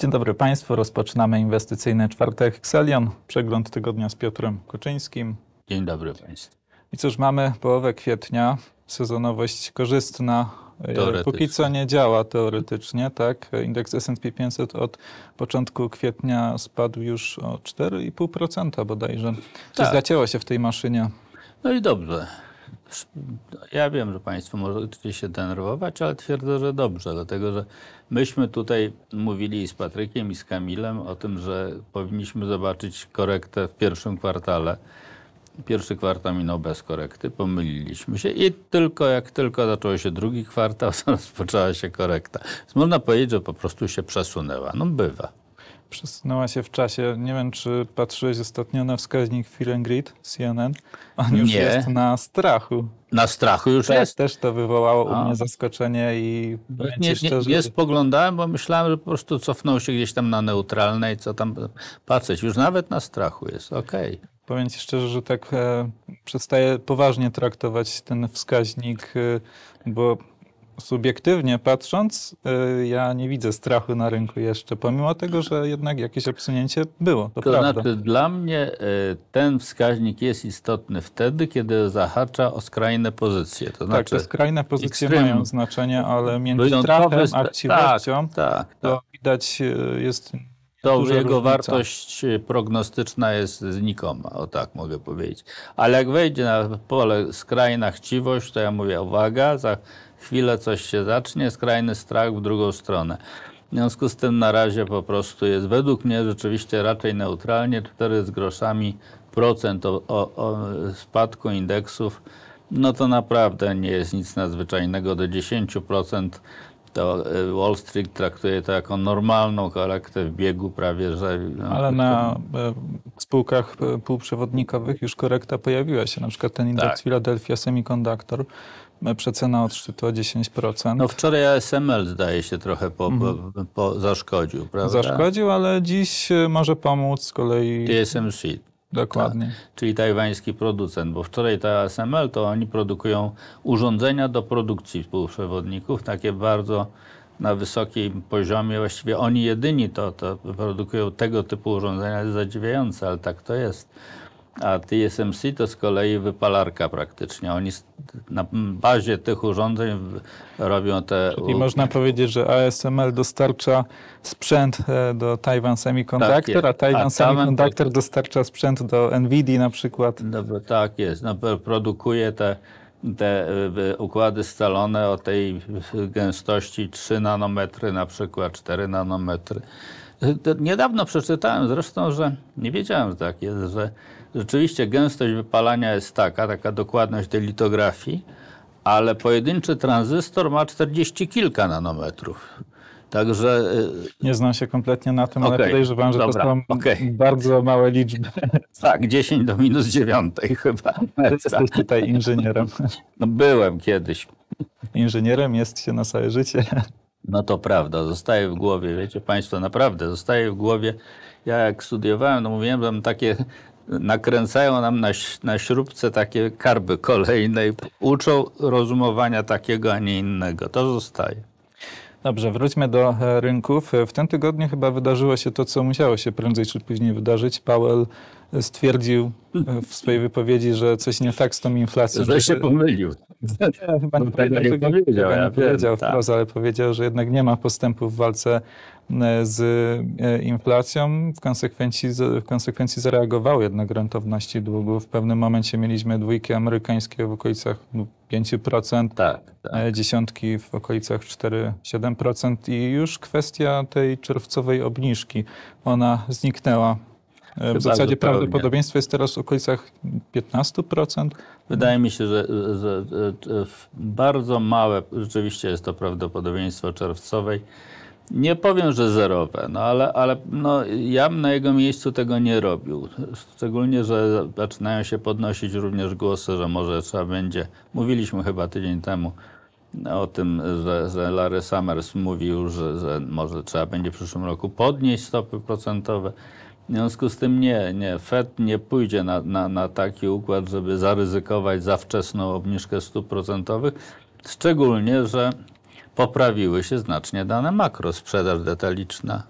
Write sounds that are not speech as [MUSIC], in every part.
Dzień dobry Państwu. Rozpoczynamy inwestycyjny czwartek Excelion. Przegląd tygodnia z Piotrem Koczyńskim. Dzień dobry Państwu. I cóż, mamy połowę kwietnia. Sezonowość korzystna. E, póki co nie działa teoretycznie, tak? Indeks S&P 500 od początku kwietnia spadł już o 4,5% bodajże. Tak. Zacięło się w tej maszynie. No i dobrze. Ja wiem, że Państwo możecie się denerwować, ale twierdzę, że dobrze, dlatego że myśmy tutaj mówili z Patrykiem i z Kamilem o tym, że powinniśmy zobaczyć korektę w pierwszym kwartale. Pierwszy kwartał minął bez korekty, pomyliliśmy się i tylko jak tylko zaczął się drugi kwartał, [LAUGHS] rozpoczęła się korekta. Więc można powiedzieć, że po prostu się przesunęła. No bywa przesunęła się w czasie. Nie wiem, czy patrzyłeś ostatnio na wskaźnik Fear and Greed CNN. On już nie. jest na strachu. Na strachu już jest. Też to wywołało A. u mnie zaskoczenie i nie, szczerze, nie, nie spoglądałem, bo myślałem, że po prostu cofnął się gdzieś tam na neutralne i co tam patrzeć. Już nawet na strachu jest, okej. Okay. Powiem Ci szczerze, że tak e, przestaję poważnie traktować ten wskaźnik, e, bo subiektywnie patrząc, y, ja nie widzę strachu na rynku jeszcze, pomimo tego, że jednak jakieś obsunięcie było. To, to znaczy, dla mnie y, ten wskaźnik jest istotny wtedy, kiedy zahacza o skrajne pozycje. To znaczy, tak, te znaczy, skrajne pozycje ekstrem, mają znaczenie, ale między strachem a chciwością tak, tak, tak. to widać y, jest. To jego różnica. wartość prognostyczna jest znikoma, o tak mogę powiedzieć. Ale jak wejdzie na pole skrajna chciwość, to ja mówię, uwaga, za, chwilę coś się zacznie, skrajny strach w drugą stronę. W związku z tym na razie po prostu jest według mnie rzeczywiście raczej neutralnie 4 z groszami procent o, o, o spadku indeksów. No to naprawdę nie jest nic nadzwyczajnego. Do 10% to y, Wall Street traktuje to jako normalną korektę w biegu prawie, że... No, Ale na e, spółkach e, półprzewodnikowych już korekta pojawiła się, na przykład ten indeks tak. Philadelphia Semiconductor przecena odszczytu 10%. No wczoraj ASML zdaje się trochę po, mhm. po, po zaszkodził, prawda? Zaszkodził, ale dziś y, może pomóc z kolei... TSMC. Dokładnie. Ta, czyli tajwański producent, bo wczoraj ta ASML to oni produkują urządzenia do produkcji półprzewodników, takie bardzo na wysokim poziomie. Właściwie oni jedyni to, to produkują tego typu urządzenia. jest zadziwiające, ale tak to jest a TSMC to z kolei wypalarka praktycznie. Oni na bazie tych urządzeń robią te... I można powiedzieć, że ASML dostarcza sprzęt e, do Taiwan Semiconductor, tak a Taiwan a Semiconductor dostarcza sprzęt do NVIDII na przykład. No, tak jest, no, produkuje te te układy scalone o tej gęstości 3 nanometry, na przykład 4 nanometry. Niedawno przeczytałem zresztą, że nie wiedziałem, że tak jest, że Rzeczywiście gęstość wypalania jest taka, taka dokładność tej litografii, ale pojedynczy tranzystor ma 40 kilka nanometrów. Także. Y, Nie znam się kompletnie na tym, okay, ale podejrzewam, że dobra, to są okay. bardzo małe liczby. [LAUGHS] Tak, 10 do minus 9 chyba. [LAUGHS] Jesteś tutaj inżynierem. [LAUGHS] No byłem kiedyś. Inżynierem jest się na całe życie. No to prawda, zostaje w głowie, wiecie Państwo, naprawdę zostaje w głowie. Ja jak studiowałem, no mówiłem, że mam takie nakręcają nam na, na śrubce takie karby kolejne i uczą rozumowania takiego, a nie innego. To zostaje. Dobrze, wróćmy do e, rynków. E, w tym tygodniu chyba wydarzyło się to, co musiało się prędzej czy później wydarzyć. Paweł e, stwierdził w swojej wypowiedzi, że coś nie tak z tą inflacją. Że się pomylił. Chyba nie, no, powiedział, tego nie powiedział, ja powiedział wprost, tak. ale powiedział, że jednak nie ma postępu w walce E, z e, inflacją, w konsekwencji, w konsekwencji zareagowały jednak rentowności długu. W pewnym momencie mieliśmy dwójki amerykańskie w okolicach 5%, no, tak, tak. E, dziesiątki w okolicach 4-7% i już kwestia tej czerwcowej obniżki, ona zniknęła. W Chyba zasadzie prawdopodobieństwo jest teraz w okolicach 15%. Wydaje mi się, że, że bardzo małe rzeczywiście jest to prawdopodobieństwo czerwcowej. Nie powiem, że zerowe, no ale, ale no, ja bym na jego miejscu tego nie robił. Szczególnie, że zaczynają się podnosić również głosy, że może trzeba będzie. Mówiliśmy chyba tydzień temu no, o tym, że, że Larry Summers mówił, że, że może trzeba będzie w przyszłym roku podnieść stopy procentowe. W związku z tym nie, nie, Fed nie pójdzie na, na, na taki układ, żeby zaryzykować za wczesną obniżkę stóp procentowych. Szczególnie, że poprawiły się znacznie dane makro, sprzedaż detaliczna.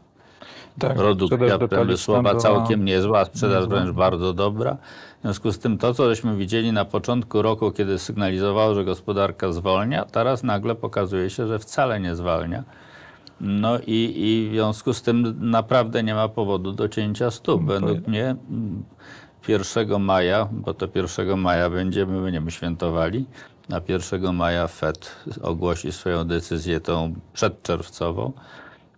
Tak, produkcja przemysłowa całkiem niezła, sprzedaż niezła. wręcz bardzo dobra. W związku z tym to, co żeśmy widzieli na początku roku, kiedy sygnalizowało, że gospodarka zwolnia, teraz nagle pokazuje się, że wcale nie zwalnia. No i, i w związku z tym naprawdę nie ma powodu do cięcia stóp. No Według mnie 1 mm, maja, bo to 1 maja będziemy, będziemy świętowali, na 1 maja Fed ogłosi swoją decyzję tą przedczerwcową,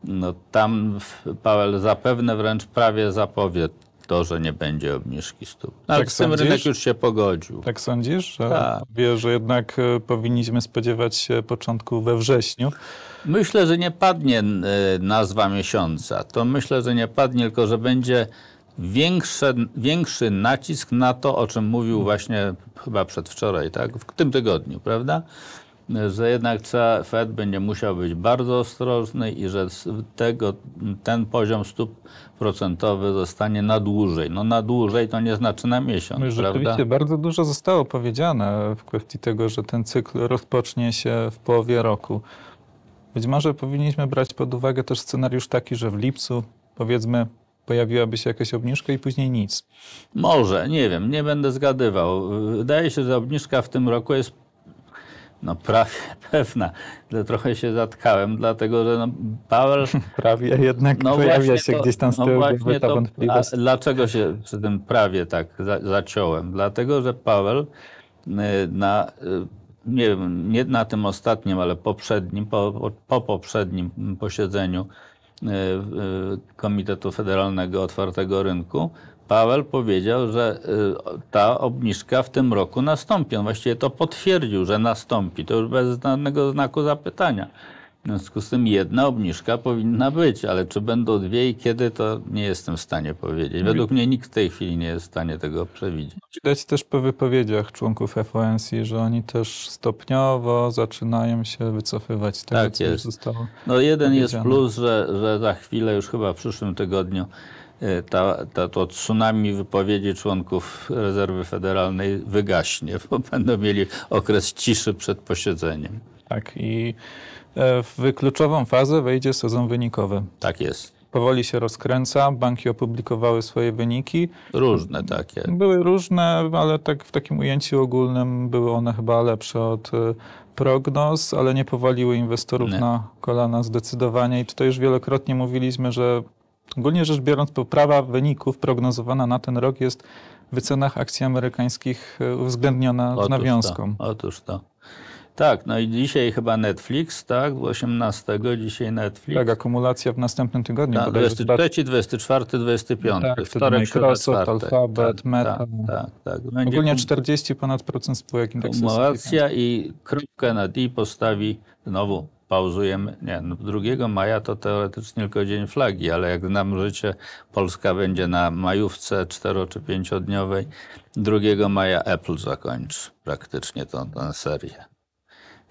no tam Paweł zapewne wręcz prawie zapowie to, że nie będzie obniżki stóp. No, ale tak z tym sądzisz? rynek już się pogodził. Tak sądzisz? Że tak. Wie, że jednak e, powinniśmy spodziewać się początku we wrześniu. Myślę, że nie padnie e, nazwa miesiąca. To myślę, że nie padnie, tylko że będzie większe, większy nacisk na to, o czym mówił właśnie chyba przedwczoraj, tak? w tym tygodniu, prawda? Że jednak Fed będzie musiał być bardzo ostrożny i że tego, ten poziom stóp procentowy zostanie na dłużej. No na dłużej to nie znaczy na miesiąc, no, Rzeczywiście prawda? bardzo dużo zostało powiedziane w kwestii tego, że ten cykl rozpocznie się w połowie roku. Być może powinniśmy brać pod uwagę też scenariusz taki, że w lipcu powiedzmy pojawiłaby się jakaś obniżka i później nic. Może, nie wiem, nie będę zgadywał. Wydaje się, że obniżka w tym roku jest no prawie [LAUGHS] pewna, trochę się zatkałem, dlatego że no, Powell... [LAUGHS] prawie jednak no pojawia się to, gdzieś tam z no tyłu no właśnie to, a, dlaczego się przy tym prawie tak za, zaciąłem? Dlatego, że Powell y, na, y, nie nie na tym ostatnim, ale poprzednim, po, po poprzednim posiedzeniu Y, Komitetu Federalnego Otwartego Rynku, Paweł powiedział, że y, ta obniżka w tym roku nastąpi. On właściwie to potwierdził, że nastąpi. To już bez żadnego znaku zapytania. W związku z tym jedna obniżka powinna być, ale czy będą dwie i kiedy, to nie jestem w stanie powiedzieć. Według mnie nikt w tej chwili nie jest w stanie tego przewidzieć. Widać też po wypowiedziach członków FONC, że oni też stopniowo zaczynają się wycofywać z tego, tak co tak jest. zostało No jeden jest plus, że, że za chwilę, już chyba w przyszłym tygodniu, y, ta, ta, to tsunami wypowiedzi członków rezerwy federalnej wygaśnie, bo będą mieli okres ciszy przed posiedzeniem. Tak i E, w kluczową fazę wejdzie sezon wynikowy. Tak jest. Powoli się rozkręca, banki opublikowały swoje wyniki. Różne takie. Były różne, ale tak w takim ujęciu ogólnym były one chyba lepsze od e, prognoz, ale nie powaliły inwestorów nie. na kolana zdecydowanie. I tutaj już wielokrotnie mówiliśmy, że ogólnie rzecz biorąc, poprawa wyników prognozowana na ten rok jest w wycenach akcji amerykańskich e, uwzględniona otóż nawiązką. To, otóż to. Tak, no i dzisiaj chyba Netflix, tak? 18 dzisiaj Netflix. Tak, akumulacja w następnym tygodniu. Tak, 23, 24, 25. Tak, wtorek, Microsoft, Alphabet, tak, tak, Meta. Tak, tak, tak. Będzie no Ogólnie 40 ponad procent spółek indeksacyjnych. Akumulacja tak. i kropkę na i postawi znowu pauzujemy. Nie, no 2 maja to teoretycznie tylko dzień flagi, ale jak nam życie, Polska będzie na majówce 4 czy 5 dniowej. 2 maja Apple zakończy praktycznie tę, tę serię.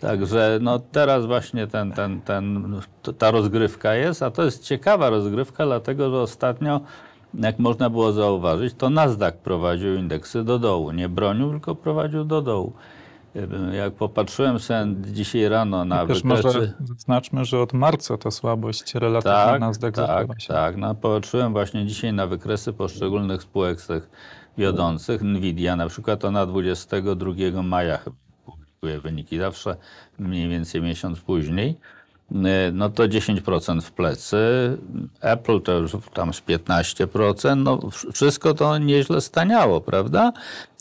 Także no teraz właśnie ten, ten, ten, ta rozgrywka jest, a to jest ciekawa rozgrywka, dlatego że ostatnio, jak można było zauważyć, to Nasdaq prowadził indeksy do dołu. Nie bronił, tylko prowadził do dołu. Jak popatrzyłem sobie dzisiaj rano na wykresy. wytyczny, może zaznaczmy, że od marca ta słabość relatywna tak, Nasdaq tak, się. Tak, no, popatrzyłem właśnie dzisiaj na wykresy poszczególnych spółek tych wiodących. Nvidia na przykład to na 22 maja chyba publikuje wyniki zawsze mniej więcej miesiąc później, e, no to 10% w plecy, Apple to już tam z 15%, no wszystko to nieźle staniało, prawda?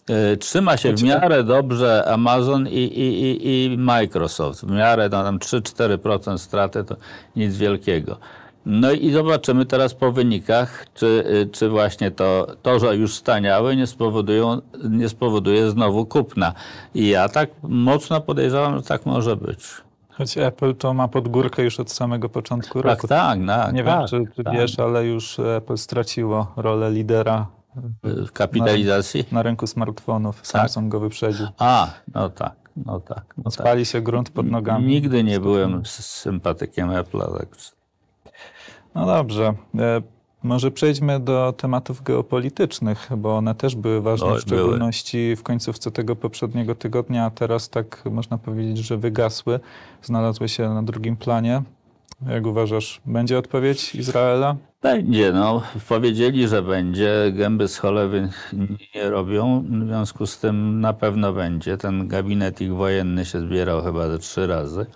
E, trzyma się w znaczy- miarę dobrze Amazon i, i, i, i Microsoft. W miarę no, tam 3-4% straty to nic wielkiego. No i zobaczymy teraz po wynikach, czy, y, czy właśnie to, to, że już staniały, nie, spowodują, nie spowoduje znowu kupna. I ja tak mocno podejrzewam, że tak może być. Choć Apple to ma pod górkę już od samego początku tak, roku. Tak, tak. nie tak, wiem, czy, czy tak. wiesz, ale już Apple straciło rolę lidera y, w kapitalizacji? Na, na rynku smartfonów. Tak. Samsung go wyprzedził. A, no tak. No tak. No Spali tak. się grunt pod nogami. Nigdy nie byłem sympatykiem Apple'a, tak no dobrze. E, może przejdźmy do tematów geopolitycznych, bo one też były ważne, no, w szczególności były. w końcówce tego poprzedniego tygodnia, a teraz tak można powiedzieć, że wygasły, znalazły się na drugim planie. Jak uważasz, będzie odpowiedź Izraela? Będzie, no. Powiedzieli, że będzie. Gęby z cholewy nie robią, w związku z tym na pewno będzie. Ten gabinet ich wojenny się zbierał chyba ze trzy razy.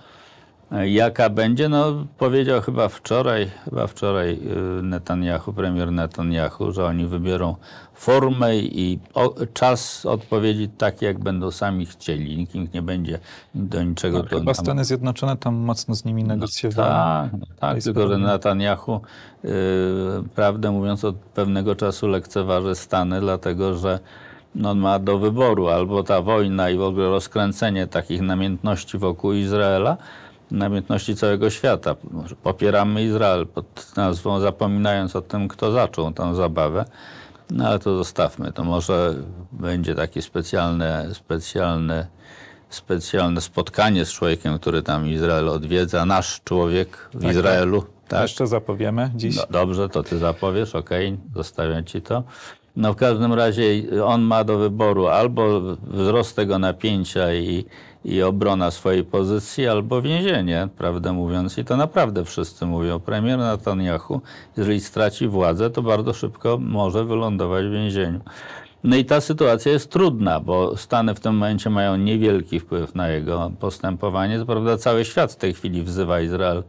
Jaka będzie? No, powiedział chyba wczoraj, chyba wczoraj y, Netanyahu, premier Netanyahu, że oni wybiorą formę i o, czas odpowiedzi tak, jak będą sami chcieli. Nikt ich nie będzie do niczego... No, chyba tam... Stany Zjednoczone tam mocno z nimi no negocjowały. Tak, no, tak, tak tylko że Netanyahu, yy, prawdę mówiąc, od pewnego czasu lekceważy Stany, dlatego że no, ma do wyboru albo ta wojna i w ogóle rozkręcenie takich namiętności wokół Izraela, namiętności całego świata. Popieramy Izrael pod nazwą, zapominając o tym, kto zaczął tę zabawę. No ale to zostawmy. To może będzie takie specjalne, specjalne, specjalne spotkanie z człowiekiem, który tam Izrael odwiedza. Nasz człowiek w tak, Izraelu. Tak. Jeszcze tak? zapowiemy dziś. No, dobrze, to ty zapowiesz, okej, okay, zostawiam ci to. No w każdym razie on ma do wyboru albo wzrost tego napięcia i i obrona swojej pozycji albo więzienie, prawdę mówiąc. I to naprawdę wszyscy mówią. Premier Netanyahu, jeżeli straci władzę, to bardzo szybko może wylądować w więzieniu. No i ta sytuacja jest trudna, bo Stany w tym momencie mają niewielki wpływ na jego postępowanie. Co prawda cały świat w tej chwili wzywa Izrael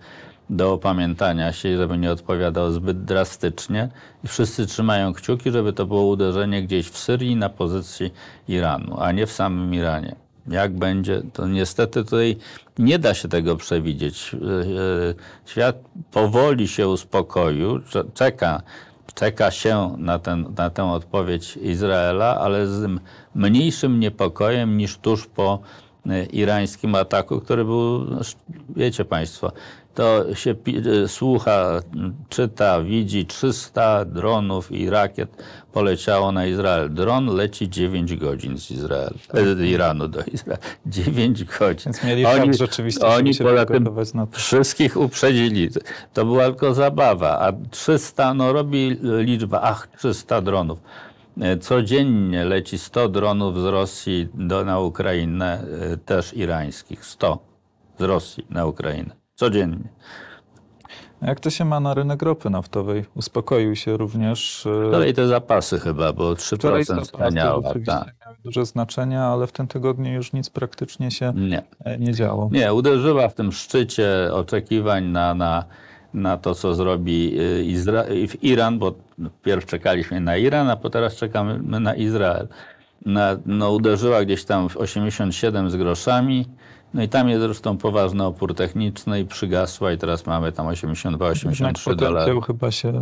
do opamiętania się, żeby nie odpowiadał zbyt drastycznie. I wszyscy trzymają kciuki, żeby to było uderzenie gdzieś w Syrii na pozycji Iranu, a nie w samym Iranie. Jak będzie, to niestety tutaj nie da się tego przewidzieć. E, e, świat powoli się uspokoił, czeka, czeka się na, ten, na tę odpowiedź Izraela, ale z mniejszym niepokojem niż tuż po e, irańskim ataku, który był, no, wiecie Państwo, to się e, słucha, czyta, widzi 300 dronów i rakiet poleciało na Izrael. Dron leci 9 godzin z Izraela, e, z Iranu do Izraela. [LAUGHS] 9 godzin. Więc mieli oni, rzeczywiście, oni się poza tym na to. wszystkich uprzedzili. To była tylko zabawa, a 300, no robi liczba, ach, 300 dronów. E, codziennie leci 100 dronów z Rosji do, na Ukrainę, też irańskich, 100 z Rosji na Ukrainę. Codziennie. Jak to się ma na rynek ropy naftowej? Uspokoił się również. Dalej e, te zapasy chyba, bo 3% wspaniałe. Tak. Miały duże znaczenie, ale w tym tygodniu już nic praktycznie się nie, e, nie działo. Nie, uderzyła w tym szczycie oczekiwań na, na, na to, co zrobi e, Izra Iran, bo pierwszy czekaliśmy na Iran, a po teraz czekamy na Izrael. Na, no, uderzyła gdzieś tam w 87 z groszami no i tam jest zresztą poważny opór techniczny i przygasła i teraz mamy tam 82-83 dolary. chyba się...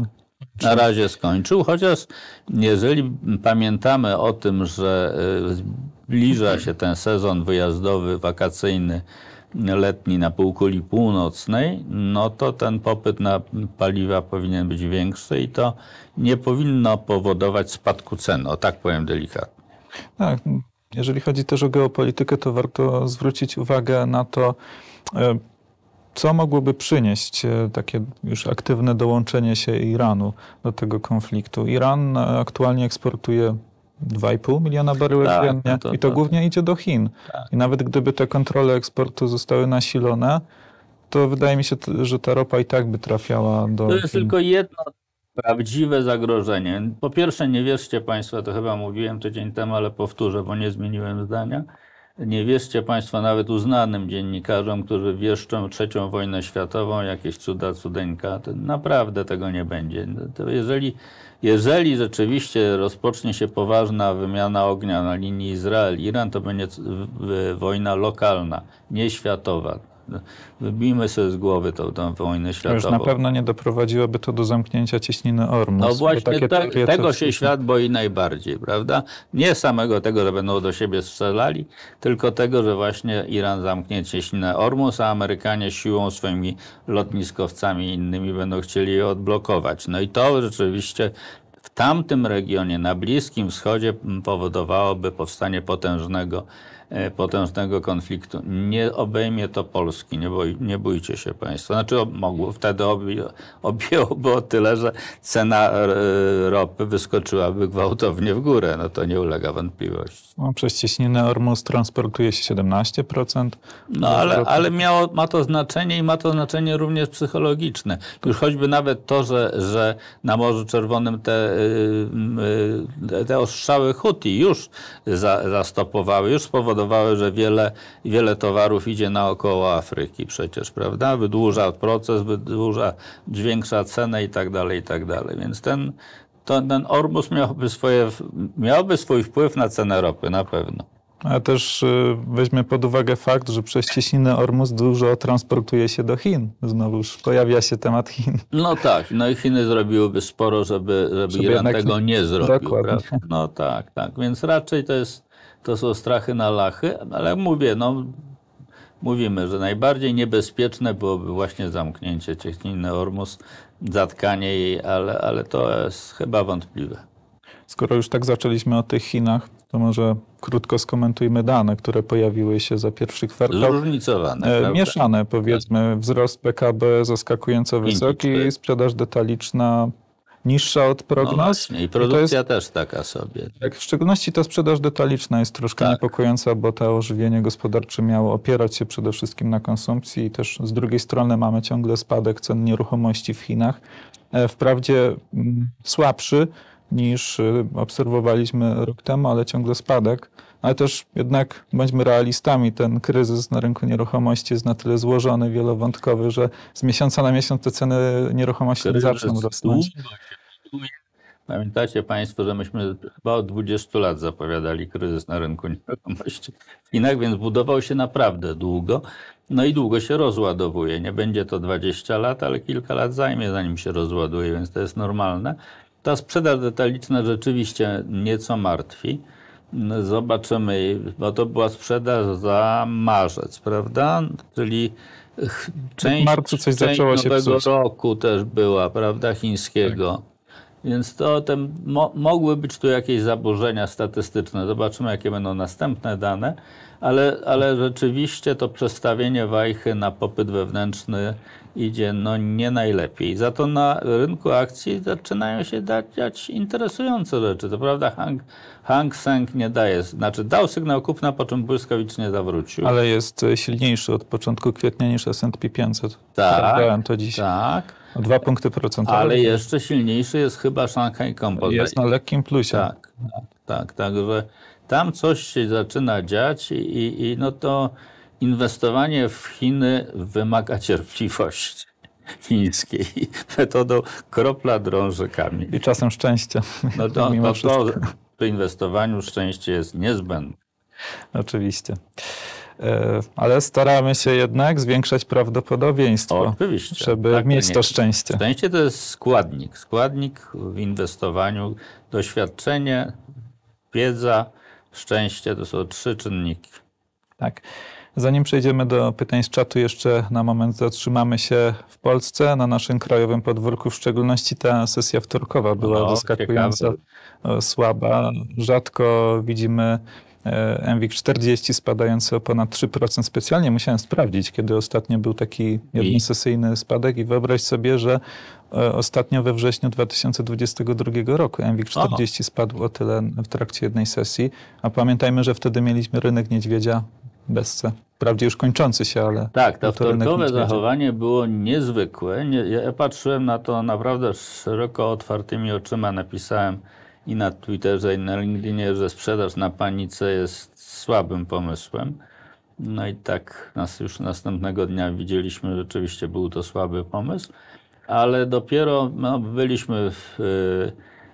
Na razie skończył, chociaż jeżeli pamiętamy o tym, że y, zbliża się ten sezon wyjazdowy, wakacyjny, letni na półkuli północnej, no to ten popyt na paliwa powinien być większy i to nie powinno powodować spadku cen, o tak powiem delikatnie. Tak, jeżeli chodzi też o geopolitykę, to warto zwrócić uwagę na to, e, co mogłoby przynieść e, takie już aktywne dołączenie się Iranu do tego konfliktu. Iran e, aktualnie eksportuje 2,5 miliona baryłek tak, dziennie to, no to, i to, tak. głównie idzie do Chin. Tak. I nawet gdyby te kontrole eksportu zostały nasilone, to wydaje mi się, że ta ropa i tak by trafiała do. To jest Chin. tylko jedno Prawdziwe zagrożenie. Po pierwsze, nie wierzcie Państwo, to chyba mówiłem tydzień temu, ale powtórzę, bo nie zmieniłem zdania. Nie wierzcie Państwo nawet uznanym dziennikarzom, którzy wieszczą trzecią wojnę światową, jakieś cuda, cudeńka. To naprawdę tego nie będzie. To jeżeli, jeżeli rzeczywiście rozpocznie się poważna wymiana ognia na linii Izrael-Iran, to będzie wojna lokalna, nie światowa wybijmy sobie z głowy tą, tą wojnę światową. Już na pewno nie doprowadziłoby to do zamknięcia ciśniny Ormus. No właśnie te, tego się świat boi najbardziej, prawda? Nie samego tego, że będą do siebie strzelali, tylko tego, że właśnie Iran zamknie ciśninę Ormus, a Amerykanie siłą swoimi lotniskowcami i innymi będą chcieli je odblokować. No i to rzeczywiście w tamtym regionie, na Bliskim Wschodzie powodowałoby powstanie potężnego E, potężnego konfliktu. Nie obejmie to Polski, nie, boj, nie bójcie się Państwo. Znaczy mogło, wtedy obie, objęłoby [LAUGHS] o tyle, że cena e, ropy wyskoczyłaby gwałtownie w górę. No to nie ulega wątpliwości. No, przez cieśninę Ormus transportuje się 17%. No ale, ale miało, ma to znaczenie i ma to znaczenie również psychologiczne. Już choćby nawet to, że, że na Morzu Czerwonym te, y, y, y, te ostrzały Huti już zastopowały, już spowodowały spowodowały, że wiele, wiele towarów idzie naokoło Afryki przecież, prawda? Wydłuża proces, wydłuża, zwiększa cenę i tak dalej, i tak dalej. Więc ten, to, ten Ormus miałby, swoje, miałby swój wpływ na cenę ropy, na pewno. A też y, weźmy pod uwagę fakt, że przez cieśninę Ormus dużo transportuje się do Chin. Znowuż pojawia się temat Chin. No tak, no i Chiny zrobiłyby sporo, żeby, żeby, żeby Iran tego nie zrobił. Dokładnie. No tak, tak. Więc raczej to jest to są strachy na lachy, ale mówię, no mówimy, że najbardziej niebezpieczne byłoby właśnie zamknięcie cieśniny Ormus, zatkanie jej, ale, ale to jest chyba wątpliwe. Skoro już tak zaczęliśmy o tych Chinach, to może krótko skomentujmy dane, które pojawiły się za pierwszy kwartał. Zróżnicowane. E, mieszane powiedzmy. Wzrost PKB zaskakująco wysoki, sprzedaż detaliczna niższa od no prognoz. No I produkcja jest, też taka sobie. Tak, w szczególności ta sprzedaż detaliczna jest troszkę tak. niepokojąca, bo to ożywienie gospodarcze miało opierać się przede wszystkim na konsumpcji i też z drugiej strony mamy ciągle spadek cen nieruchomości w Chinach. E, wprawdzie mm, słabszy niż y, obserwowaliśmy rok temu, ale ciągle spadek ale też jednak bądźmy realistami, ten kryzys na rynku nieruchomości jest na tyle złożony, wielowątkowy, że z miesiąca na miesiąc te ceny nieruchomości kryzys zaczną rosnąć. Pamiętacie Państwo, że myśmy chyba od 20 lat zapowiadali kryzys na rynku nieruchomości w więc budował się naprawdę długo. No i długo się rozładowuje. Nie będzie to 20 lat, ale kilka lat zajmie, zanim się rozładuje, więc to jest normalne. Ta sprzedaż detaliczna rzeczywiście nieco martwi zobaczymy, bo to była sprzedaż za marzec, prawda? Czyli część, w coś część nowego się roku też była, prawda, chińskiego. Tak. Więc to ten, mo, mogły być tu jakieś zaburzenia statystyczne. Zobaczymy, jakie będą następne dane, ale, ale rzeczywiście to przestawienie wajchy na popyt wewnętrzny idzie no, nie najlepiej. Za to na rynku akcji zaczynają się dać interesujące rzeczy. To prawda, Hang, Hang Seng nie daje, znaczy dał sygnał kupna, po czym błyskawicznie zawrócił. Ale jest silniejszy od początku kwietnia niż S&P 500. Tak, to dziś. Tak. O dwa punkty procentowe. Ale jeszcze silniejszy jest chyba Shanghai Composite. Jest tak? na lekkim plusie. Tak, tak, także tam coś się zaczyna dziać i, i, no to inwestowanie w Chiny wymaga cierpliwości [LAUGHS] chińskiej metodą kropla drążykami. I czasem szczęścia. No to, [LAUGHS] mimo to przy inwestowaniu szczęście jest niezbędne. Oczywiście. E, ale staramy się jednak zwiększać prawdopodobieństwo, Oczywiście. żeby tak, mieć to szczęście. Szczęście to jest składnik. Składnik w inwestowaniu, doświadczenie, wiedza, szczęście to są trzy czynniki. Tak. Zanim przejdziemy do pytań z czatu, jeszcze na moment zatrzymamy się w Polsce, na naszym krajowym podwórku. W szczególności ta sesja wtorkowa była no, słaba. Rzadko widzimy E, MWIG 40 spadający o ponad 3%. Specjalnie musiałem sprawdzić, kiedy ostatnio był taki jednosesyjny spadek i wyobraź sobie, że e, ostatnio we wrześniu 2022 roku MWIG 40 Aha. spadł o tyle w trakcie jednej sesji, a pamiętajmy, że wtedy mieliśmy rynek niedźwiedzia bezce. Wprawdzie już kończący się, ale. Tak, to wtorkowe zachowanie było niezwykłe. Nie, ja patrzyłem na to naprawdę szeroko otwartymi oczyma. Napisałem i na Twitterze, i na LinkedInie, że sprzedaż na panice jest słabym pomysłem. No i tak nas już następnego dnia widzieliśmy, rzeczywiście był to słaby pomysł, ale dopiero no, byliśmy w,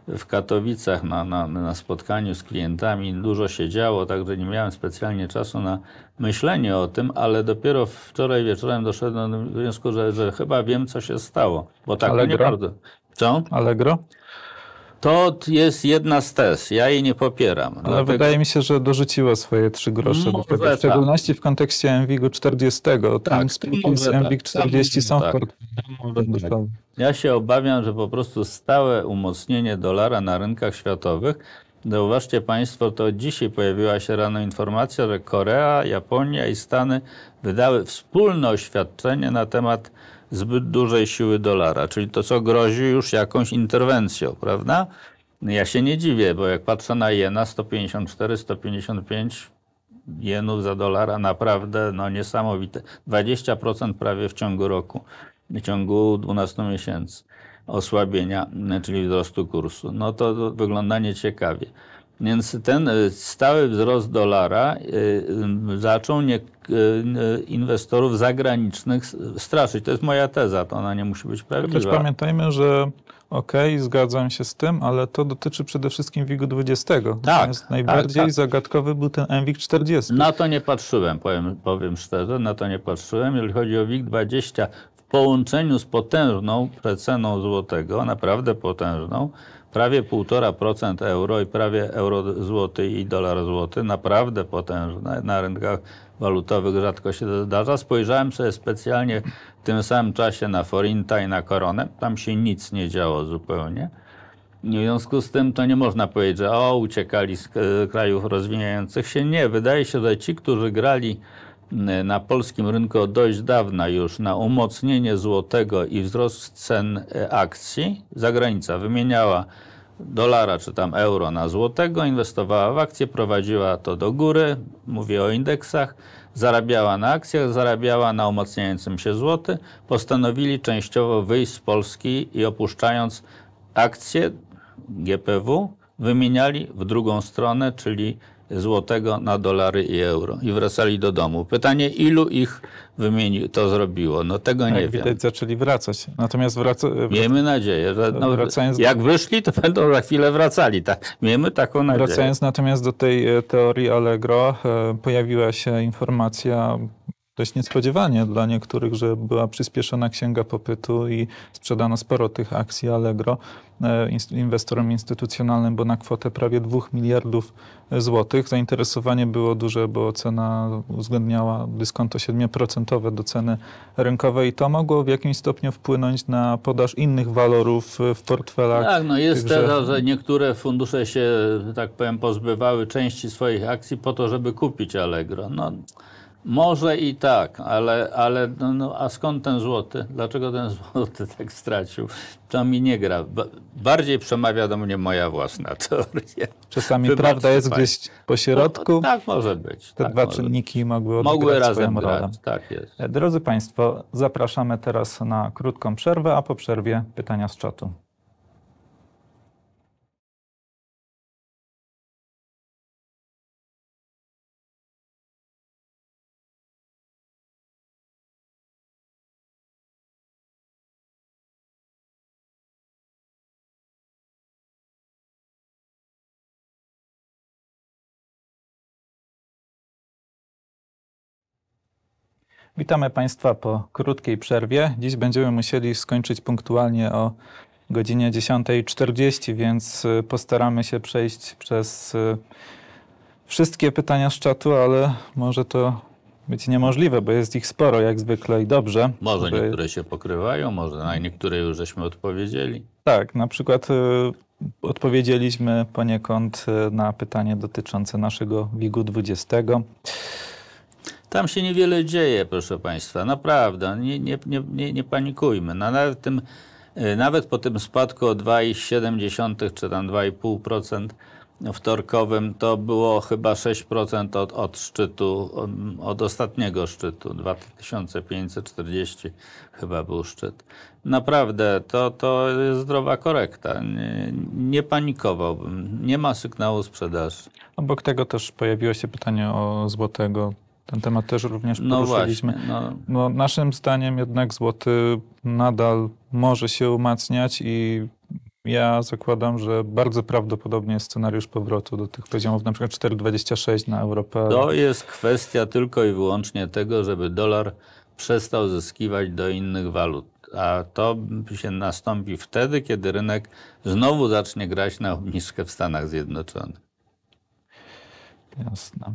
y, w Katowicach na, na, na, spotkaniu z klientami, dużo się działo, także nie miałem specjalnie czasu na myślenie o tym, ale dopiero wczoraj wieczorem doszedłem do wniosku, że, że chyba wiem, co się stało, bo tak Allegro. nie bardzo. Co? Allegro? To jest jedna z tez, ja jej nie popieram. Ale dlatego... wydaje mi się, że dorzuciła swoje trzy grosze mm, w tak. szczególności w kontekście MWIG-u 40. Tam tak, spółki z MWIG tak. 40 są w tak. tak. Ja się obawiam, że po prostu stałe umocnienie dolara na rynkach światowych Zauważcie Państwo, to dzisiaj pojawiła się rano informacja, że Korea, Japonia i Stany wydały wspólne oświadczenie na temat zbyt dużej siły dolara, czyli to, co grozi już jakąś interwencją, prawda? Ja się nie dziwię, bo jak patrzę na jena 154, 155 jenów za dolara, naprawdę no, niesamowite. 20% prawie w ciągu roku, w ciągu 12 miesięcy osłabienia, czyli wzrostu kursu. No to, to wygląda nieciekawie. Więc ten y, stały wzrost dolara y, y, zaczął nie, inwestorów zagranicznych straszyć. To jest moja teza, to ona nie musi być prawdziwa. Też pamiętajmy, że okej, okay, zgadzam się z tym, ale to dotyczy przede wszystkim WIG-u 20. Tak, tak. najbardziej tak, tak. zagadkowy był ten MWIG 40. Na to nie patrzyłem, powiem, powiem szczerze, na to nie patrzyłem. Jeżeli chodzi o WIG 20, połączeniu z potężną ceną złotego, naprawdę potężną, prawie 1,5% euro i prawie euro złoty i dolar złoty, naprawdę potężne na rynkach walutowych rzadko się to zdarza. Spojrzałem sobie specjalnie w tym samym czasie na forinta i na koronę. Tam się nic nie działo zupełnie. W związku z tym to nie można powiedzieć, że o, uciekali z krajów rozwijających się. Nie, wydaje się, że ci, którzy grali E, na polskim rynku od dość dawna już na umocnienie złotego i wzrost cen e, akcji. Zagranica wymieniała dolara czy tam euro na złotego, inwestowała w akcje, prowadziła to do góry, mówię o indeksach, zarabiała na akcjach, zarabiała na umocniającym się złoty. Postanowili częściowo wyjść z Polski i opuszczając akcje GPW, wymieniali w drugą stronę, czyli złotego na dolary i euro i wracali do domu. Pytanie, ilu ich wymieni, to zrobiło? No tego nie widać, tak, wiem. widać, zaczęli wracać. Natomiast wraca, wrac... Miejmy nadzieję, że no, wracając... jak wyszli, to będą za chwilę wracali. Tak. Miejmy taką nadzieję. Wracając natomiast do tej e, teorii Allegro, e, pojawiła się informacja dość niespodziewanie dla niektórych, że była przyspieszona księga popytu i sprzedano sporo tych akcji Allegro e, inwestorom instytucjonalnym, bo na kwotę prawie 2 miliardów złotych. Zainteresowanie było duże, bo cena uwzględniała dyskonto 7% do ceny rynkowej i to mogło w jakimś stopniu wpłynąć na podaż innych walorów e, w portfelach. Tak, no jest tychże... teraz, że niektóre fundusze się, tak powiem, pozbywały części swoich akcji po to, żeby kupić Allegro. No, może i tak, ale, ale no, no, a skąd ten złoty? Dlaczego ten [LAUGHS] złoty tak stracił? To mi nie gra. bardziej przemawia do mnie moja własna teoria. Czasami Wybaczcie prawda jest gdzieś po No, tak może być. Te tak dwa czynniki mogły mogły razem swoją grać, rolę. Tak jest. E, drodzy Państwo, zapraszamy teraz na krótką przerwę, a po przerwie pytania z czatu. Witamy Państwa po krótkiej przerwie. Dziś będziemy musieli skończyć punktualnie o godzinie 10.40, więc y, postaramy się przejść przez y, wszystkie pytania z czatu, ale może to być niemożliwe, bo jest ich sporo jak zwykle i dobrze. Może niektóre się pokrywają, może na niektóre już żeśmy odpowiedzieli. Tak, na przykład y, odpowiedzieliśmy poniekąd na pytanie dotyczące naszego WIG-u 20. Tam się niewiele dzieje, proszę Państwa, naprawdę, nie, nie, nie, nie panikujmy. No, nawet, tym, e, nawet po tym spadku o 2,7 czy tam 2,5% wtorkowym to było chyba 6% od, od szczytu, od, od ostatniego szczytu, 2540 chyba był szczyt. Naprawdę, to, to jest zdrowa korekta. Nie, nie panikowałbym. Nie ma sygnału sprzedaży. Obok tego też pojawiło się pytanie o złotego ten temat też również no poruszyliśmy. Właśnie, no. no naszym zdaniem jednak złoty nadal może się umacniać i ja zakładam, że bardzo prawdopodobnie jest scenariusz powrotu do tych poziomów, na przykład 4,26 na Europę. To jest kwestia tylko i wyłącznie tego, żeby dolar przestał zyskiwać do innych walut. A to się nastąpi wtedy, kiedy rynek znowu zacznie grać na obniżkę w Stanach Zjednoczonych. Jasne.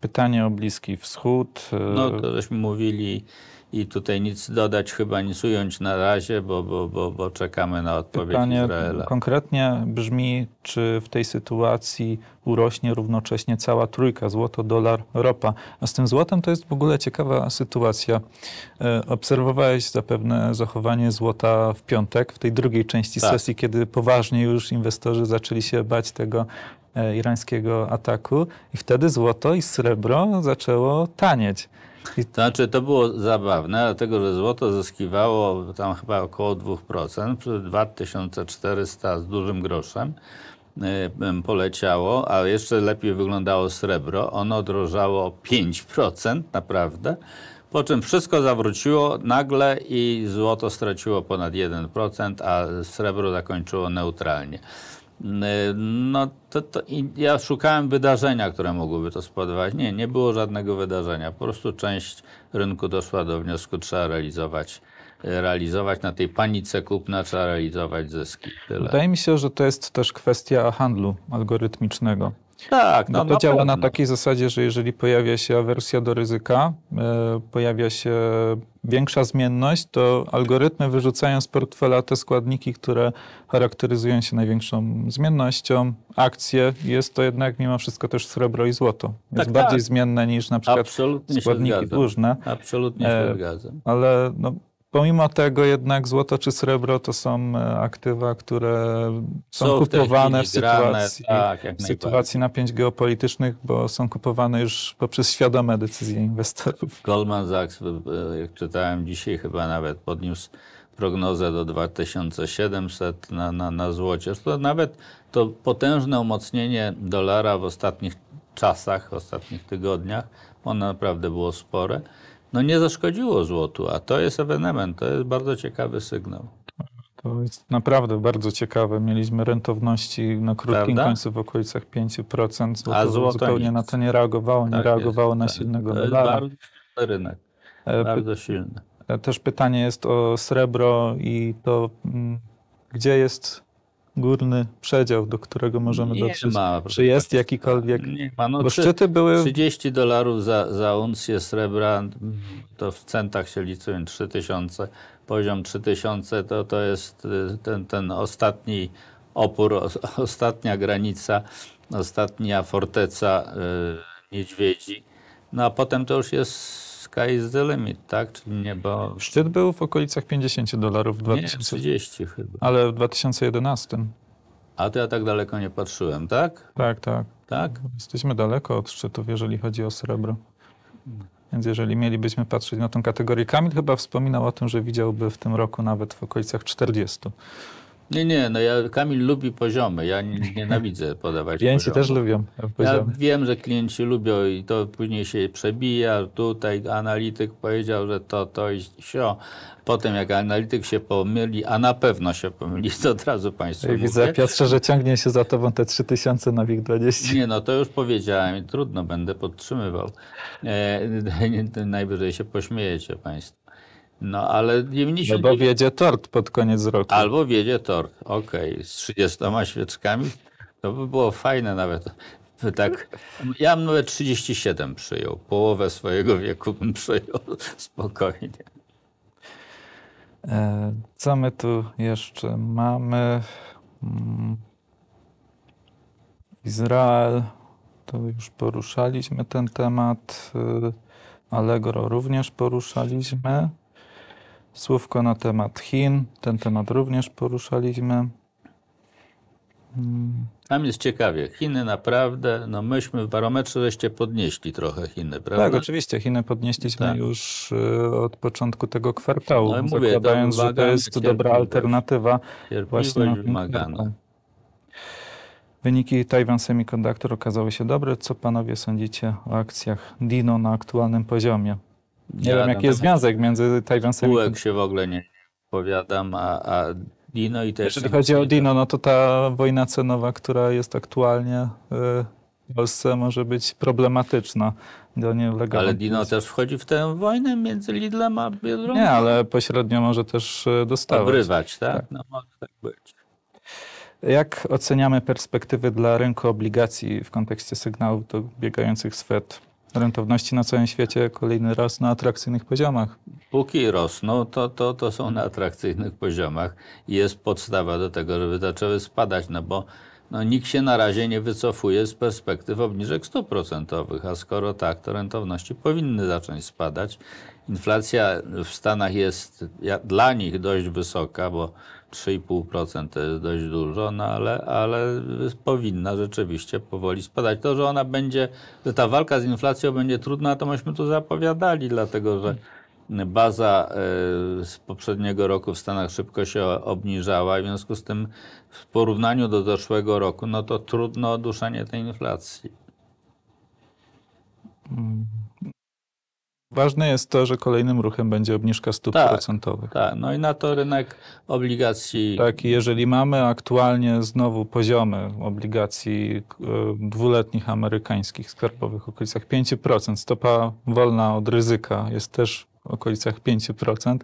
Pytanie o Bliski Wschód. E, no, to żeśmy mówili i tutaj nic dodać, chyba nic ująć na razie, bo, bo, bo, bo czekamy na odpowiedź Pytanie Izraela. Konkretnie brzmi, czy w tej sytuacji urośnie równocześnie cała trójka, złoto, dolar, ropa. A z tym złotem to jest w ogóle ciekawa sytuacja. E, obserwowałeś zapewne zachowanie złota w piątek, w tej drugiej części tak. sesji, kiedy poważnie już inwestorzy zaczęli się bać tego, E, irańskiego ataku i wtedy złoto i srebro zaczęło tanieć. I... To znaczy, to było zabawne, dlatego że złoto zyskiwało tam chyba około 2%, 2400 z dużym groszem e, poleciało, a jeszcze lepiej wyglądało srebro. Ono drożało 5% naprawdę, po czym wszystko zawróciło nagle i złoto straciło ponad 1%, a srebro zakończyło neutralnie. No to, to ja szukałem wydarzenia, które mogłyby to spowodować. Nie, nie było żadnego wydarzenia. Po prostu część rynku doszła do wniosku, trzeba realizować realizować na tej panice kupna, trzeba realizować zyski. Tyle. Wydaje mi się, że to jest też kwestia handlu algorytmicznego. Tak, no, no to działa pewno. na takiej zasadzie, że jeżeli pojawia się awersja do ryzyka, y, pojawia się większa zmienność, to algorytmy wyrzucają z portfela te składniki, które charakteryzują się największą zmiennością. Akcje jest to jednak mimo wszystko też srebro i złoto. Jest tak, tak. bardziej tak. zmienne niż na przykład Absolutnie składniki dłużne. Absolutnie się e, zgadzam. Ale no, Pomimo tego jednak złoto czy srebro to są e, aktywa, które są, są kupowane w, w sytuacji, tak, w sytuacji napięć geopolitycznych, bo są kupowane już poprzez świadome decyzje inwestorów. Goldman Sachs, jak czytałem dzisiaj chyba nawet, podniósł prognozę do 2700 na, na, na złocie. To nawet to potężne umocnienie dolara w ostatnich czasach, w ostatnich tygodniach, ono naprawdę było spore no nie zaszkodziło złotu, a to jest ewenement, to jest bardzo ciekawy sygnał. To jest naprawdę bardzo ciekawe. Mieliśmy rentowności na krótkim Prawda? końcu w okolicach 5%, złoto a złoto zupełnie nic. na to nie reagowało, tak nie reagowało jest, na tak. silnego to dolara. Bardzo silny rynek, e, bardzo silny. E, też pytanie jest o srebro i to, mm, gdzie jest górny przedział, do którego możemy nie dotrzeć? Ma, Czy jest tak. jakikolwiek? Nie ma. No, Bo szczyty były... 30 dolarów za, za uncję srebra, to w centach się liczy, 3000. Poziom 3000 to, to jest y, ten, ten ostatni opór, ostatnia granica, ostatnia forteca y, niedźwiedzi. No a potem to już jest sky is the limit, tak? Czyli niebo... Szczyt był w okolicach 50 dolarów w 2000... chyba. Ale w 2011. A to ja tak daleko nie patrzyłem, tak? Tak, tak. Tak? Jesteśmy daleko od szczytów, jeżeli chodzi o srebro. Więc jeżeli mielibyśmy patrzeć na tę kategorię, Kamil chyba wspominał o tym, że widziałby w tym roku nawet w okolicach 40. Nie, nie, no ja, Kamil lubi poziomy, ja nienawidzę [LAUGHS] podawać Klienci też lubią poziomy. Ja wiem, że klienci lubią i to później się przebija, tutaj analityk powiedział, że to, to i sio. Potem jak analityk się pomyli, a na pewno się pomyli, to od razu Państwu ja mówię. Widzę, Piotrze, że ciągnie się za Tobą te 3000 na WIG20. Nie, no to już powiedziałem i trudno, będę podtrzymywał. E, [LAUGHS] najwyżej się pośmiejecie Państwo. No ale nie 90... Albo no wiedzie tort pod koniec roku. Albo wiedzie tort, okej, okay. z 30 świeczkami. To by było fajne nawet. Tak, ja bym nawet 37 przyjął. Połowę swojego wieku bym przyjął [LAUGHS] spokojnie. E, co my tu jeszcze mamy? Mm. Izrael, to już poruszaliśmy ten temat. E, Allegro również poruszaliśmy. Słówko na temat Chin. Ten temat również poruszaliśmy. Hmm. Tam jest ciekawie. Chiny naprawdę, no myśmy w barometrze żeście podnieśli trochę Chiny, tak, prawda? Tak, oczywiście. Chiny podnieśliśmy tak. już y, od początku tego kwartału, no mówię, zakładając, to że to jest dobra alternatywa. Właśnie wymagano. Tak, tak. Wyniki Taiwan Semiconductor okazały się dobre. Co panowie sądzicie o akcjach Dino na aktualnym poziomie? Nie ja wiem, jaki jest związek między Tajwansem i... się w ogóle nie powiadam, a, a Dino i też... Jeżeli chodzi o Dino, no to ta wojna cenowa, która jest aktualnie y, w Polsce, może być problematyczna. Do nie ale Dino też wchodzi w tę wojnę między Lidlem a Biedronką? Nie, ale pośrednio może też y, dostawać. Obrywać, tak? tak? No może tak być. Jak oceniamy perspektywy dla rynku obligacji w kontekście sygnałów dobiegających z FED? rentowności na całym świecie kolejny raz na atrakcyjnych poziomach. Póki rosną, to, to, to są na atrakcyjnych poziomach i jest podstawa do tego, żeby zaczęły spadać, no bo no, nikt się na razie nie wycofuje z perspektyw obniżek stóp procentowych, a skoro tak, to rentowności powinny zacząć spadać. Inflacja w Stanach jest dla nich dość wysoka, bo 3,5% to jest dość dużo, no ale, ale powinna rzeczywiście powoli spadać. To, że ona będzie, że ta walka z inflacją będzie trudna, to myśmy to zapowiadali, dlatego że baza e, z poprzedniego roku w Stanach szybko się obniżała, w związku z tym w porównaniu do zeszłego roku, no to trudno oduszanie tej inflacji. Mm. Ważne jest to, że kolejnym ruchem będzie obniżka stóp tak, procentowych. Tak, no i na to rynek obligacji. Tak, jeżeli mamy aktualnie znowu poziomy obligacji e, dwuletnich amerykańskich skarbowych w okolicach 5%, stopa wolna od ryzyka jest też w okolicach 5%,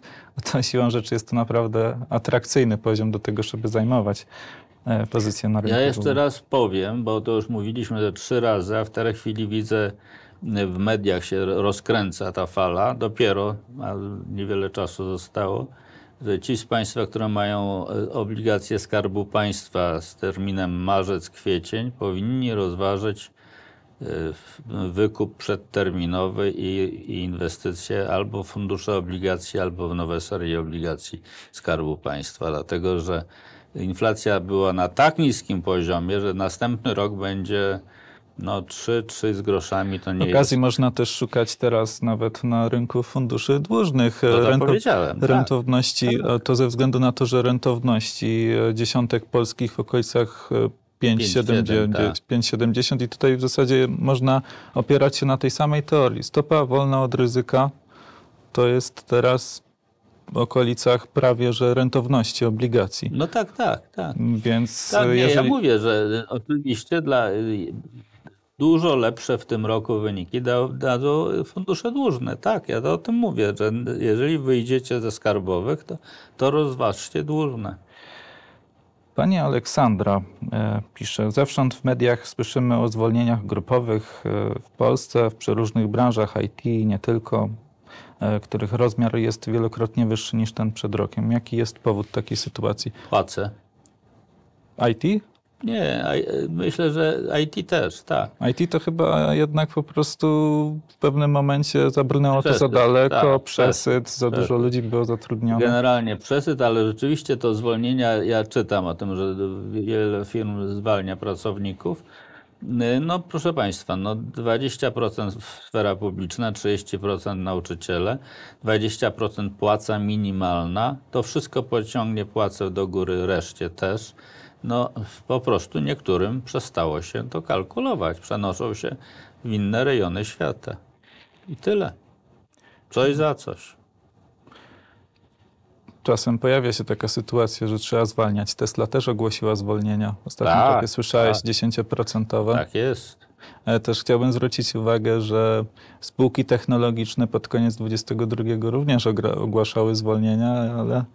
to siłą rzeczy jest to naprawdę atrakcyjny poziom do tego, żeby zajmować e, pozycję na rynku. Ja jeszcze raz powiem, bo to już mówiliśmy to trzy razy, a w tej chwili widzę w mediach się rozkręca ta fala, dopiero, a niewiele czasu zostało, że ci z Państwa, które mają e, obligacje Skarbu Państwa z terminem marzec, kwiecień, powinni rozważyć e, wykup przedterminowy i, i inwestycje albo w fundusze obligacji, albo w nowe serie obligacji Skarbu Państwa, dlatego że inflacja była na tak niskim poziomie, że następny rok będzie no 3, 3 z groszami to nie Okazji jest... można też szukać teraz nawet na rynku funduszy dłużnych. No to e, powiedziałem. Tak. Rentowności, tak. E, to ze względu na to, że rentowności e, dziesiątek polskich w okolicach 5,70 tak. i tutaj w zasadzie można opierać się na tej samej teorii. Stopa wolna od ryzyka to jest teraz w okolicach prawie że rentowności obligacji. No tak, tak, tak. Więc tak, jeżeli... ja mówię, że oczywiście dla y, dużo lepsze w tym roku wyniki dadzą fundusze dłużne. Tak, ja to o tym mówię, że jeżeli wyjdziecie ze skarbowych, to, to rozważcie dłużne. Pani Aleksandra e, pisze, zewsząd w mediach słyszymy o zwolnieniach grupowych e, w Polsce, w przeróżnych branżach IT, nie tylko, e, których rozmiar jest wielokrotnie wyższy niż ten przed rokiem. Jaki jest powód takiej sytuacji? Płace. IT? Nie, e, myślę, że IT też, tak. IT to chyba jednak po prostu w pewnym momencie zabrnęło przesyt, to za daleko, tak, przesyt, za dużo ludzi było zatrudnionych. Generalnie przesyt, ale rzeczywiście to zwolnienia, ja czytam o tym, że wiele firm zwalnia pracowników. No proszę Państwa, no 20% sfera publiczna, 30% nauczyciele, 20% płaca minimalna. To wszystko pociągnie płacę do góry reszcie też no po prostu niektórym przestało się to kalkulować. Przenoszą się w inne rejony świata. I tyle. Coś za coś. Czasem pojawia się taka sytuacja, że trzeba zwalniać. Tesla też ogłosiła zwolnienia. Ostatnio tak, słyszałeś, tak. 10%. Tak jest. Też chciałbym zwrócić uwagę, że spółki technologiczne pod koniec 2022 również ogłaszały zwolnienia, ale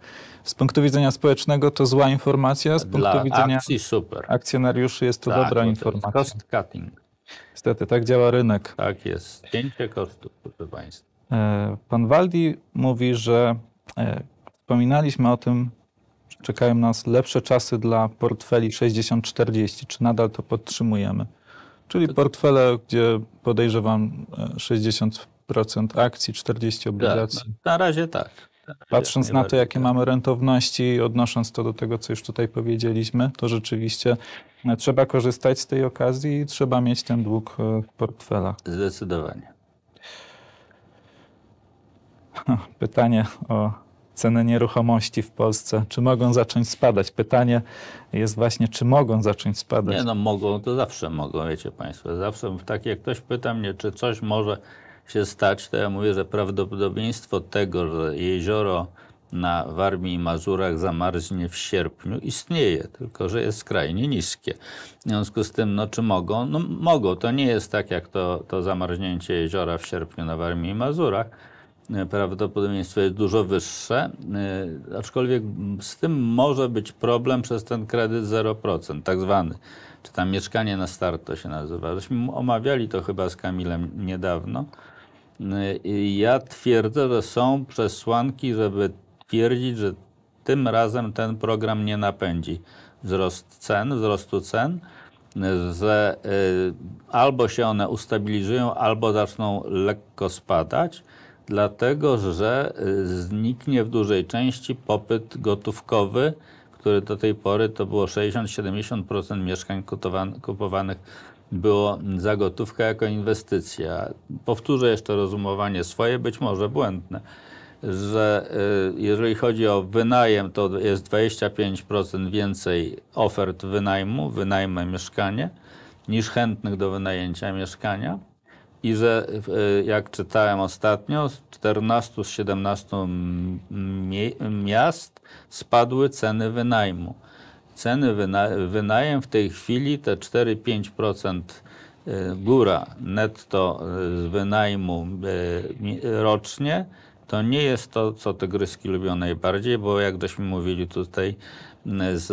z punktu widzenia społecznego to zła informacja, z Dla punktu widzenia akcji super. akcjonariuszy jest to tak, dobra to informacja. Cost cutting. Niestety, tak działa rynek. Tak jest. Zdjęcie kosztów, proszę Państwa. E, pan Waldi mówi, że e, wspominaliśmy o tym, że czekają nas lepsze czasy dla portfeli 60-40. Czy nadal to podtrzymujemy? Czyli portfele, gdzie podejrzewam 60% e, akcji, 40 tak, obligacji. Tak, na razie tak. Patrząc na to, jakie tak. mamy rentowności, odnosząc to do tego, co już tutaj powiedzieliśmy, to rzeczywiście e, trzeba korzystać z tej okazji i trzeba mieć ten dług e, w portfelach. Zdecydowanie. Pytanie o ceny nieruchomości w Polsce, czy mogą zacząć spadać? Pytanie jest właśnie, czy mogą zacząć spadać? Nie no, mogą, to zawsze mogą, wiecie Państwo. Zawsze, tak jak ktoś pyta mnie, czy coś może się stać, to ja mówię, że prawdopodobieństwo tego, że jezioro na Warmii i Mazurach zamarznie w sierpniu istnieje, tylko że jest skrajnie niskie. W związku z tym, no czy mogą? No mogą. To nie jest tak jak to, to zamarznięcie jeziora w sierpniu na Warmii i Mazurach, E, prawdopodobieństwo jest dużo wyższe, e, aczkolwiek z tym może być problem przez ten kredyt 0%, tak zwany, czy tam mieszkanie na start to się nazywa. Żeśmy omawiali to chyba z Kamilem niedawno. E, ja twierdzę, że są przesłanki, żeby twierdzić, że tym razem ten program nie napędzi wzrost cen, wzrostu cen, że albo się one ustabilizują, albo zaczną lekko spadać dlatego że y, zniknie w dużej części popyt gotówkowy, który do tej pory to było 60-70% mieszkań kupowanych było za gotówkę jako inwestycja. Powtórzę jeszcze rozumowanie swoje, być może błędne, że y, jeżeli chodzi o wynajem, to jest 25% więcej ofert wynajmu, wynajmę mieszkanie, niż chętnych do wynajęcia mieszkania i że e, jak czytałem ostatnio, z 14 z 17 miast spadły ceny wynajmu. Ceny wyna wynajem w tej chwili te 4-5% e, góra netto e, z wynajmu rocznie, to nie jest to, co tygryski lubią najbardziej, bo jak żeśmy mówili tutaj z,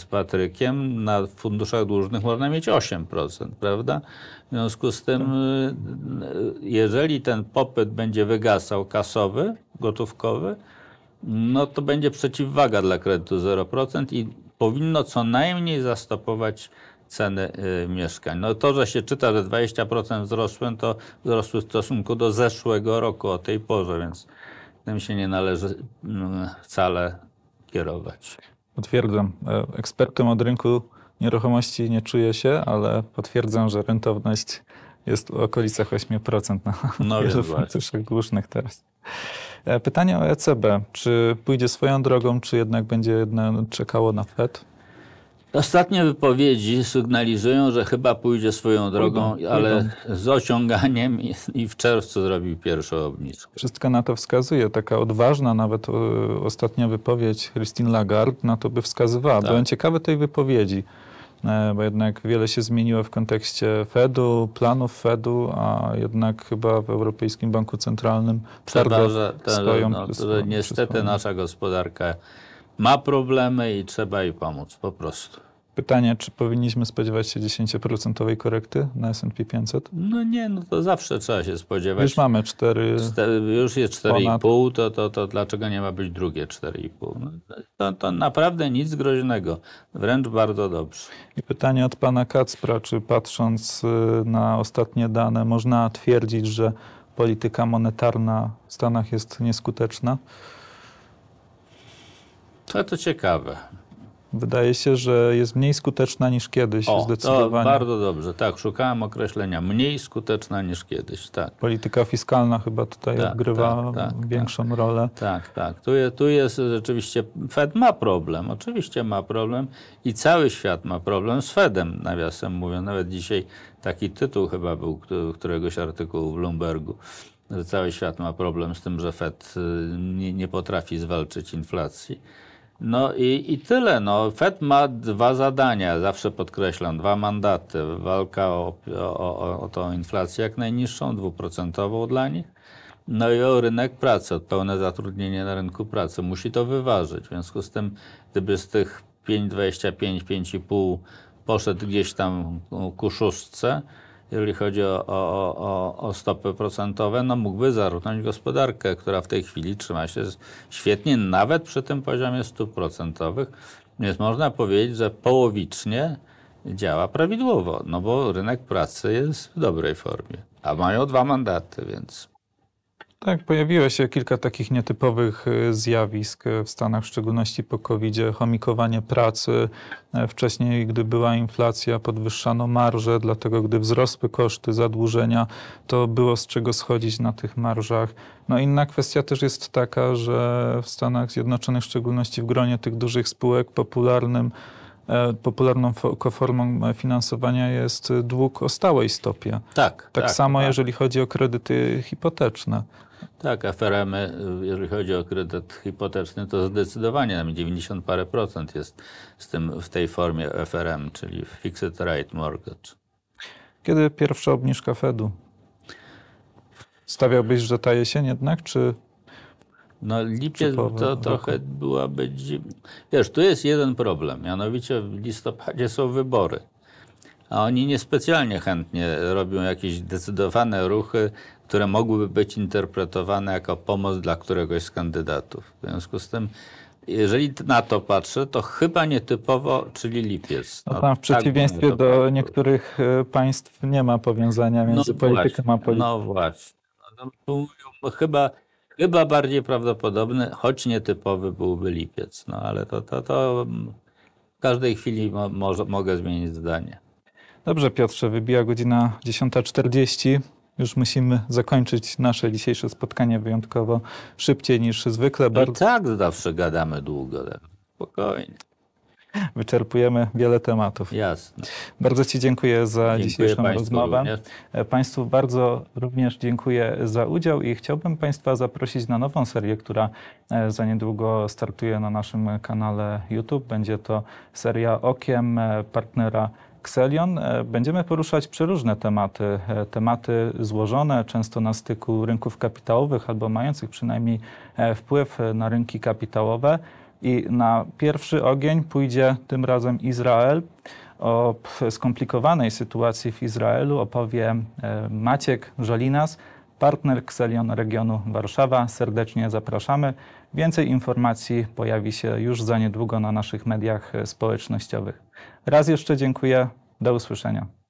z Patrykiem, na funduszach dłużnych można mieć 8%, prawda? W związku z tym, tak. y, jeżeli ten popyt będzie wygasał kasowy, gotówkowy, no to będzie przeciwwaga dla kredytu 0% i powinno co najmniej zastopować ceny y, mieszkań. No to, że się czyta, że 20% wzrosły, to wzrosły w stosunku do zeszłego roku o tej porze, więc tym się nie należy y, wcale kierować. Potwierdzam. E, Ekspertem od rynku nieruchomości nie czuję się, ale potwierdzam, że rentowność jest w okolicach 8% na no wielu [LAUGHS] funduszach głusznych teraz. E, pytanie o ECB. Czy pójdzie swoją drogą, czy jednak będzie jedno czekało na FED? Ostatnie wypowiedzi sygnalizują, że chyba pójdzie swoją drogą, pójdą, ale z ociąganiem i w czerwcu zrobił pierwszą obniżkę. Wszystko na to wskazuje. Taka odważna nawet e, ostatnia wypowiedź Christine Lagarde na to by wskazywała. Tak. Byłem ciekawy tej wypowiedzi bo jednak wiele się zmieniło w kontekście Fedu, planów Fedu, a jednak chyba w Europejskim Banku Centralnym trzeba, że ten, no, niestety nasza gospodarka ma problemy i trzeba jej pomóc po prostu. Pytanie, czy powinniśmy spodziewać się 10% korekty na S&P 500? No nie, no to zawsze trzeba się spodziewać. Już mamy 4... 4 już jest 4,5, to, to, to dlaczego nie ma być drugie 4,5? No, to, to naprawdę nic groźnego, wręcz bardzo dobrze. I pytanie od pana Kacpra, czy patrząc y, na ostatnie dane można twierdzić, że polityka monetarna w Stanach jest nieskuteczna? To to ciekawe. Wydaje się, że jest mniej skuteczna niż kiedyś. O, zdecydowanie. bardzo dobrze, tak. Szukałem określenia mniej skuteczna niż kiedyś, tak. Polityka fiskalna chyba tutaj tak, odgrywa tak, tak, tak, większą rolę. Tak, tak. Tu, je, tu jest rzeczywiście, Fed ma problem, oczywiście ma problem i cały świat ma problem z Fedem, nawiasem mówiąc. Nawet dzisiaj taki tytuł chyba był któregoś artykułu w Bloombergu że cały świat ma problem z tym, że Fed y, nie, nie potrafi zwalczyć inflacji. No i, i tyle. No. Fed ma dwa zadania, zawsze podkreślam, dwa mandaty. Walka o, o, o tą inflację jak najniższą, dwuprocentową dla nich. No i o rynek pracy, pełne zatrudnienie na rynku pracy. Musi to wyważyć. W związku z tym, gdyby z tych 5,25, 5,5 poszedł gdzieś tam ku szóstce, jeżeli chodzi o, o, o, o stopy procentowe, no mógłby zarównać gospodarkę, która w tej chwili trzyma się świetnie, nawet przy tym poziomie stóp procentowych. Więc można powiedzieć, że połowicznie działa prawidłowo, no bo rynek pracy jest w dobrej formie, a mają dwa mandaty, więc tak, pojawiło się kilka takich nietypowych y, zjawisk y, w Stanach, w szczególności po covid chomikowanie pracy. E, wcześniej, gdy była inflacja, podwyższano marże, dlatego gdy wzrosły koszty zadłużenia, to było z czego schodzić na tych marżach. No inna kwestia też jest taka, że w Stanach Zjednoczonych, w szczególności w gronie tych dużych spółek, popularnym E, popularną formą e, finansowania jest e, dług o stałej stopie. Tak. Tak, tak samo tak. jeżeli chodzi o kredyty hipoteczne. Tak, aferamy, jeżeli chodzi o kredyt hipoteczny, to zdecydowanie nam 90 parę procent jest z tym, w tej formie FRM, czyli Fixed Rate Mortgage. Kiedy pierwsza obniżka Fedu? Stawiałbyś, że ta jesień jednak, czy no lipiec to trochę roku. byłaby... Dziw... Wiesz, tu jest jeden problem, mianowicie w listopadzie są wybory. A oni niespecjalnie chętnie robią jakieś decydowane ruchy, które mogłyby być interpretowane jako pomoc dla któregoś z kandydatów. W związku z tym jeżeli na to patrzę, to chyba nietypowo, czyli lipiec. No, no tam w tak przeciwieństwie tak do niektórych e, państw nie ma powiązania między no polityką właśnie, a polityką. No właśnie. No, to, no, no, chyba Chyba bardziej prawdopodobny, choć nietypowy byłby lipiec, no ale to, to, to mm, w każdej chwili mo, mogę zmienić zdanie. Dobrze, Piotrze, wybija godzina 10.40. Już musimy zakończyć nasze dzisiejsze spotkanie wyjątkowo szybciej niż zwykle. Bardzo... I tak, zawsze gadamy długo. Spokojnie wyczerpujemy wiele tematów. Jasne. Bardzo Ci dziękuję za dziękuję dzisiejszą Państwu rozmowę. Również. E, państwu bardzo również dziękuję za udział i chciałbym Państwa zaprosić na nową serię, która e, za niedługo startuje na naszym kanale YouTube. Będzie to seria Okiem e, partnera Xelion będziemy poruszać przeróżne tematy. Tematy złożone, często na styku rynków kapitałowych albo mających przynajmniej wpływ na rynki kapitałowe. I na pierwszy ogień pójdzie tym razem Izrael. O skomplikowanej sytuacji w Izraelu opowie e, Maciek Żolinas, partner Kselion Regionu Warszawa. Serdecznie zapraszamy. Więcej informacji pojawi się już za niedługo na naszych mediach e, społecznościowych. Raz jeszcze dziękuję. Do usłyszenia.